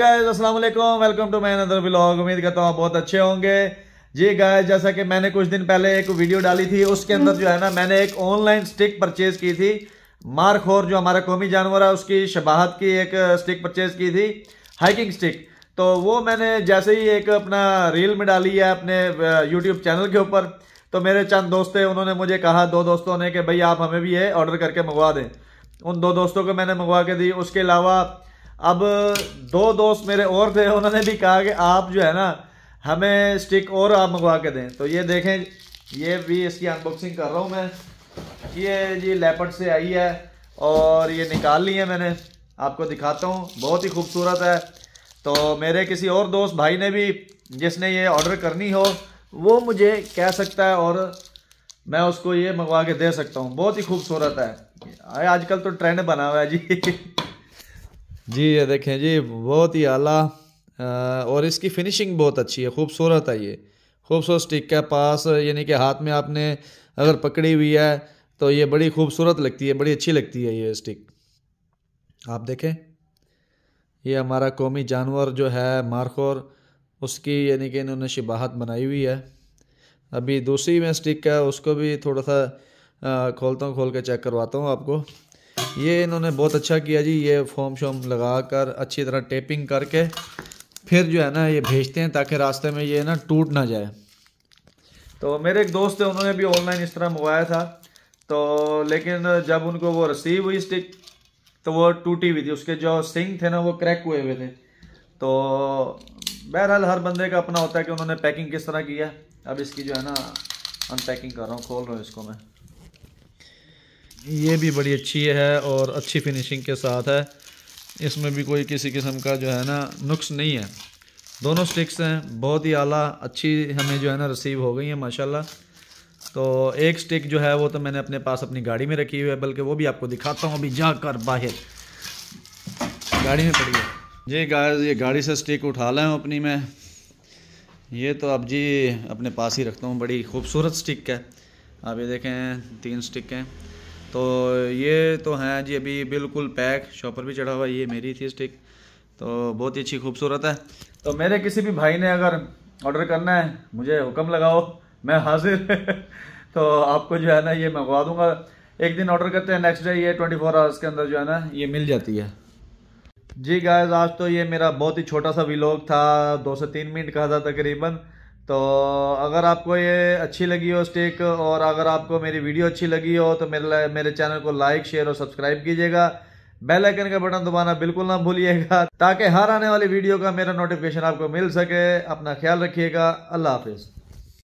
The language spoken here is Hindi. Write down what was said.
गाइस अस्सलाम वालेकुम welcome to my another blog उम्मीद करता हूँ आप बहुत अच्छे होंगे जी गाइस जैसा कि मैंने कुछ दिन पहले एक वीडियो डाली थी उसके अंदर जो है ना मैंने एक ऑनलाइन स्टिक परचेज की थी मारखोर जो हमारा कौमी जानवर है उसकी शबाहत की एक स्टिक परचेज की थी हाइकिंग स्टिक तो वो मैंने जैसे ही एक अपना रील में डाली है अपने यूट्यूब चैनल के ऊपर तो मेरे चंद दोस्त थे उन्होंने मुझे कहा दो दोस्तों ने कि भाई आप हमें भी ये ऑर्डर करके मंगवा दें उन दो दोस्तों को मैंने मंगवा के दी उसके अलावा अब दो दोस्त मेरे और थे उन्होंने भी कहा कि आप जो है ना हमें स्टिक और आप मंगवा के दें तो ये देखें ये भी इसकी अनबॉक्सिंग कर रहा हूँ मैं ये जी लेपट से आई है और ये निकाल ली है मैंने आपको दिखाता हूँ बहुत ही खूबसूरत है तो मेरे किसी और दोस्त भाई ने भी जिसने ये ऑर्डर करनी हो वो मुझे कह सकता है और मैं उसको ये मंगवा के दे सकता हूँ बहुत ही खूबसूरत है आजकल तो ट्रेंड बना हुआ है जी जी ये देखें जी बहुत ही आला और इसकी फिनिशिंग बहुत अच्छी है खूबसूरत है ये खूबसूरत स्टिक के पास यानी कि हाथ में आपने अगर पकड़ी हुई है तो ये बड़ी खूबसूरत लगती है बड़ी अच्छी लगती है ये स्टिक आप देखें ये हमारा कौमी जानवर जो है मारखोर उसकी यानी कि इन्होंने शिबाहत बनाई हुई है अभी दूसरी में स्टिक है उसको भी थोड़ा सा खोलता हूँ खोल के चेक करवाता हूँ आपको ये इन्होंने बहुत अच्छा किया जी ये फॉर्म शॉम लगा कर अच्छी तरह टेपिंग करके फिर जो है ना ये भेजते हैं ताकि रास्ते में ये ना टूट ना जाए तो मेरे एक दोस्त थे उन्होंने भी ऑनलाइन इस तरह मंगवाया था तो लेकिन जब उनको वो रिसीव हुई स्टिक तो वो टूटी हुई थी उसके जो सिंग थे ना वो क्रैक हुए हुए थे तो बहरहाल हर बंदे का अपना होता है कि उन्होंने पैकिंग किस तरह की है अब इसकी जो है ना अनपैकिंग कर रहा हूँ खोल रहा हूँ इसको मैं ये भी बड़ी अच्छी है और अच्छी फिनिशिंग के साथ है इसमें भी कोई किसी किस्म का जो है ना नुक्स नहीं है दोनों स्टिक्स हैं बहुत ही आला अच्छी हमें जो है ना रिसीव हो गई हैं माशाल्लाह तो एक स्टिक जो है वो तो मैंने अपने पास अपनी गाड़ी में रखी हुई है बल्कि वो भी आपको दिखाता हूँ अभी जाकर बाहर गाड़ी में पड़ी है जी गाय ये गाड़ी से स्टिक उठा लें अपनी मैं ये तो अब जी अपने पास ही रखता हूँ बड़ी खूबसूरत स्टिक है आप ये देखें तीन स्टिक हैं तो ये तो हैं जी अभी बिल्कुल पैक शॉपर भी चढ़ा हुआ ये मेरी थी स्टिक तो बहुत ही अच्छी खूबसूरत है तो मेरे किसी भी भाई ने अगर ऑर्डर करना है मुझे हुक्म लगाओ मैं हाजिर तो आपको जो है ना ये मंगवा दूंगा एक दिन ऑर्डर करते हैं नेक्स्ट डे ये ट्वेंटी फोर आवर्स के अंदर जो है ना ये मिल जाती है जी गायज आज तो ये मेरा बहुत ही छोटा सा विलोक था दो से तीन मिनट का था तकरीबन तो अगर आपको ये अच्छी लगी हो स्टेक और अगर आपको मेरी वीडियो अच्छी लगी हो तो मेरे मेरे चैनल को लाइक शेयर और सब्सक्राइब कीजिएगा बेल आइकन का बटन दबाना बिल्कुल ना भूलिएगा ताकि हर आने वाली वीडियो का मेरा नोटिफिकेशन आपको मिल सके अपना ख्याल रखिएगा अल्लाह हाफिज़